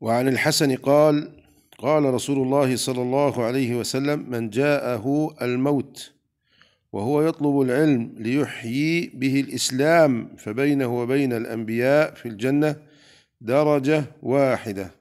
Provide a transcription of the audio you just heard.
وعن الحسن قال قال رسول الله صلى الله عليه وسلم من جاءه الموت وهو يطلب العلم ليحيي به الاسلام فبينه وبين الانبياء في الجنه درجه واحده